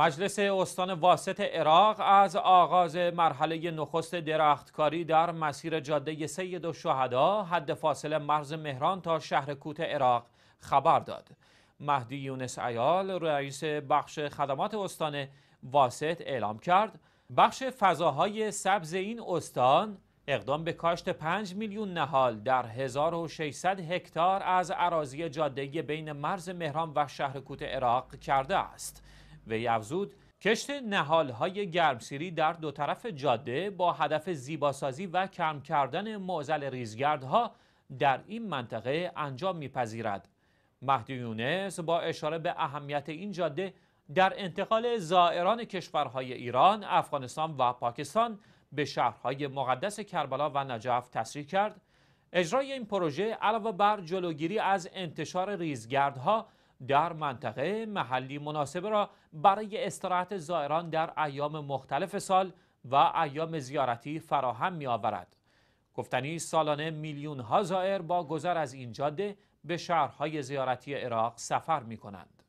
مجلس استان واسط عراق از آغاز مرحله نخست درختکاری در مسیر جاده سید و شهدا حد فاصله مرز مهران تا شهر کوت عراق خبر داد. مهدی یونس ایال رئیس بخش خدمات استان واسط اعلام کرد بخش فضاهای سبز این استان اقدام به کاشت 5 میلیون نهال در 1600 هکتار از عراضی جاده بین مرز مهران و شهر کوت عراق کرده است. وی افزود کشت های گرمسیری در دو طرف جاده با هدف زیباسازی و کم کردن معزل ریزگردها در این منطقه انجام میپذیرد مهدی یونس با اشاره به اهمیت این جاده در انتقال زائران کشورهای ایران، افغانستان و پاکستان به شهرهای مقدس کربلا و نجف تصریح کرد اجرای این پروژه علاوه بر جلوگیری از انتشار ریزگردها در منطقه محلی مناسبه را برای استراحت زائران در ایام مختلف سال و ایام زیارتی فراهم می آورد. گفتنی سالانه میلیون ها زائر با گذر از این جاده به شهرهای زیارتی عراق سفر می کنند.